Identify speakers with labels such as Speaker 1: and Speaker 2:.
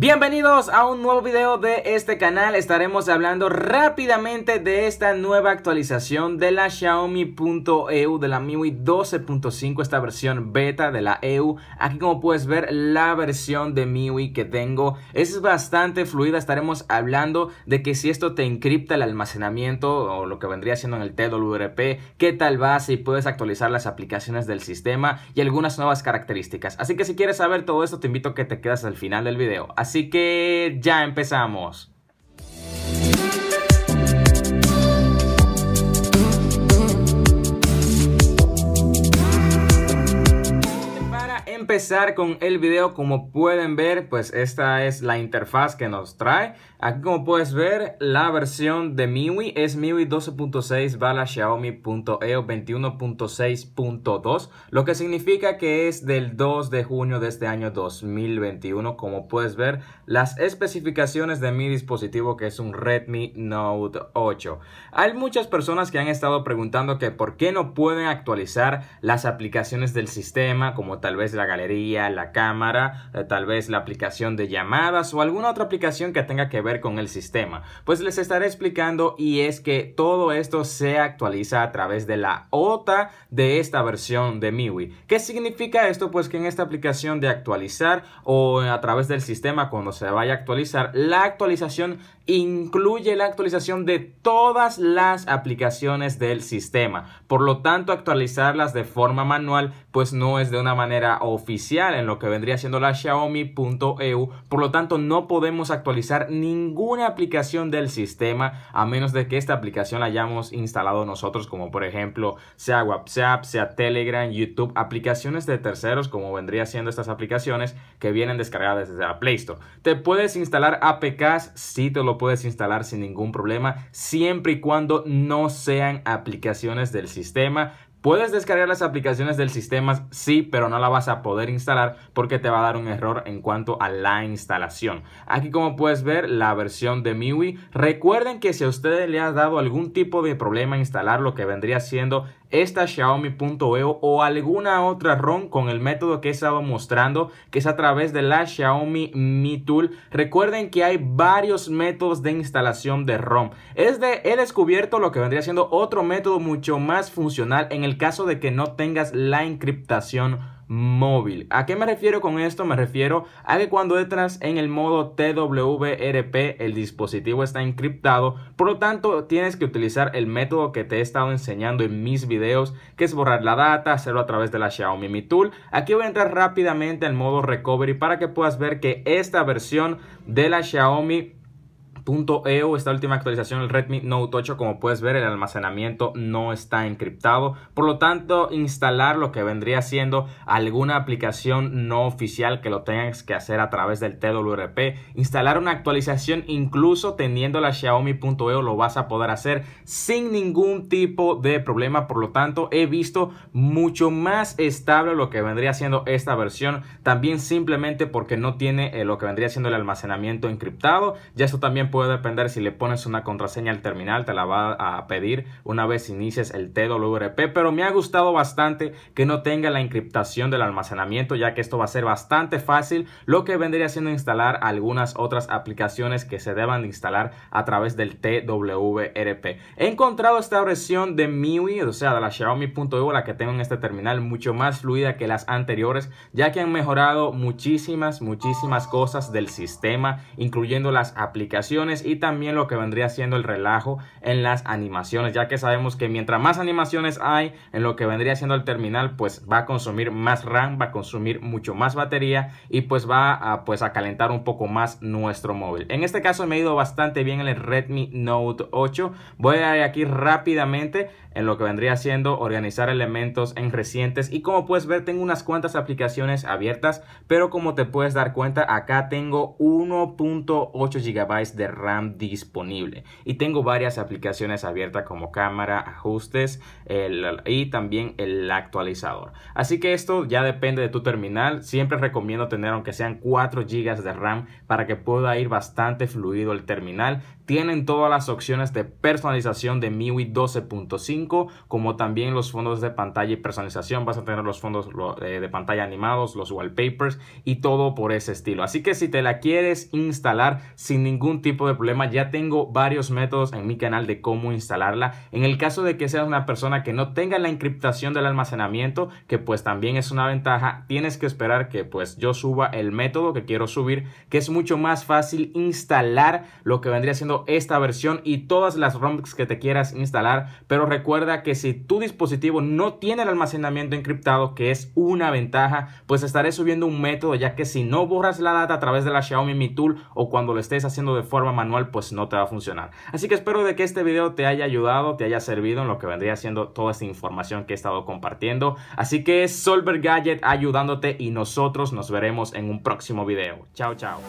Speaker 1: Bienvenidos a un nuevo video de este canal, estaremos hablando rápidamente de esta nueva actualización de la Xiaomi.eu de la MIUI 12.5, esta versión beta de la EU. Aquí como puedes ver la versión de MIUI que tengo es bastante fluida, estaremos hablando de que si esto te encripta el almacenamiento o lo que vendría siendo en el TWRP, qué tal va, si puedes actualizar las aplicaciones del sistema y algunas nuevas características. Así que si quieres saber todo esto te invito a que te quedes al final del video. Así que ya empezamos. con el video, como pueden ver, pues esta es la interfaz que nos trae. Aquí como puedes ver, la versión de MIUI es MIUI 12.6 bala Xiaomi.eo 21.6.2, lo que significa que es del 2 de junio de este año 2021. Como puedes ver, las especificaciones de mi dispositivo que es un Redmi Note 8. Hay muchas personas que han estado preguntando que por qué no pueden actualizar las aplicaciones del sistema, como tal vez la galería la cámara, eh, tal vez la aplicación de llamadas o alguna otra aplicación que tenga que ver con el sistema. Pues les estaré explicando y es que todo esto se actualiza a través de la OTA de esta versión de MIUI. ¿Qué significa esto? Pues que en esta aplicación de actualizar o a través del sistema cuando se vaya a actualizar, la actualización incluye la actualización de todas las aplicaciones del sistema. Por lo tanto, actualizarlas de forma manual pues no es de una manera oficial en lo que vendría siendo la Xiaomi.eu, por lo tanto no podemos actualizar ninguna aplicación del sistema a menos de que esta aplicación la hayamos instalado nosotros, como por ejemplo sea WhatsApp, sea Telegram, YouTube, aplicaciones de terceros como vendría siendo estas aplicaciones que vienen descargadas desde la Play Store. Te puedes instalar APKs, si te lo puedes instalar sin ningún problema, siempre y cuando no sean aplicaciones del sistema Puedes descargar las aplicaciones del sistema, sí, pero no la vas a poder instalar porque te va a dar un error en cuanto a la instalación. Aquí como puedes ver la versión de MIUI. Recuerden que si a ustedes le ha dado algún tipo de problema instalar lo que vendría siendo esta Xiaomi.eu o alguna otra ROM con el método que he estado mostrando, que es a través de la Xiaomi Mi Tool. Recuerden que hay varios métodos de instalación de ROM. Es de, he descubierto lo que vendría siendo otro método mucho más funcional en el caso de que no tengas la encriptación móvil. ¿A qué me refiero con esto? Me refiero a que cuando entras en el modo TWRP el dispositivo está encriptado, por lo tanto tienes que utilizar el método que te he estado enseñando en mis videos, que es borrar la data, hacerlo a través de la Xiaomi Mi Tool. Aquí voy a entrar rápidamente al modo recovery para que puedas ver que esta versión de la Xiaomi .eu, esta última actualización, el Redmi Note 8, como puedes ver, el almacenamiento no está encriptado. Por lo tanto, instalar lo que vendría siendo alguna aplicación no oficial que lo tengas que hacer a través del TWRP. Instalar una actualización, incluso teniendo la Xiaomi.eu, lo vas a poder hacer sin ningún tipo de problema. Por lo tanto, he visto mucho más estable lo que vendría siendo esta versión. También simplemente porque no tiene eh, lo que vendría siendo el almacenamiento encriptado. Ya esto también puede depender si le pones una contraseña al terminal, te la va a pedir una vez inicies el TWRP, pero me ha gustado bastante que no tenga la encriptación del almacenamiento, ya que esto va a ser bastante fácil, lo que vendría siendo instalar algunas otras aplicaciones que se deban de instalar a través del TWRP. He encontrado esta versión de MIUI, o sea, de la Xiaomi.eu, la que tengo en este terminal, mucho más fluida que las anteriores, ya que han mejorado muchísimas, muchísimas cosas del sistema, incluyendo las aplicaciones y también lo que vendría siendo el relajo en las animaciones, ya que sabemos que mientras más animaciones hay en lo que vendría siendo el terminal, pues va a consumir más RAM, va a consumir mucho más batería y pues va a, pues, a calentar un poco más nuestro móvil. En este caso me ha ido bastante bien en el Redmi Note 8. Voy a ir aquí rápidamente en lo que vendría siendo organizar elementos en recientes y como puedes ver tengo unas cuantas aplicaciones abiertas, pero como te puedes dar cuenta acá tengo 1.8 GB de RAM disponible. Y tengo varias aplicaciones abiertas como cámara, ajustes y también el actualizador. Así que esto ya depende de tu terminal. Siempre recomiendo tener aunque sean 4 GB de RAM para que pueda ir bastante fluido el terminal tienen todas las opciones de personalización de MIUI 12.5, como también los fondos de pantalla y personalización. Vas a tener los fondos eh, de pantalla animados, los wallpapers y todo por ese estilo. Así que si te la quieres instalar sin ningún tipo de problema, ya tengo varios métodos en mi canal de cómo instalarla. En el caso de que seas una persona que no tenga la encriptación del almacenamiento, que pues también es una ventaja, tienes que esperar que pues yo suba el método que quiero subir, que es mucho más fácil instalar lo que vendría siendo esta versión y todas las ROMs que te quieras instalar, pero recuerda que si tu dispositivo no tiene el almacenamiento encriptado, que es una ventaja, pues estaré subiendo un método ya que si no borras la data a través de la Xiaomi Mi Tool o cuando lo estés haciendo de forma manual, pues no te va a funcionar. Así que espero de que este video te haya ayudado, te haya servido en lo que vendría siendo toda esta información que he estado compartiendo. Así que Solver Gadget ayudándote y nosotros nos veremos en un próximo video. Chao, chao.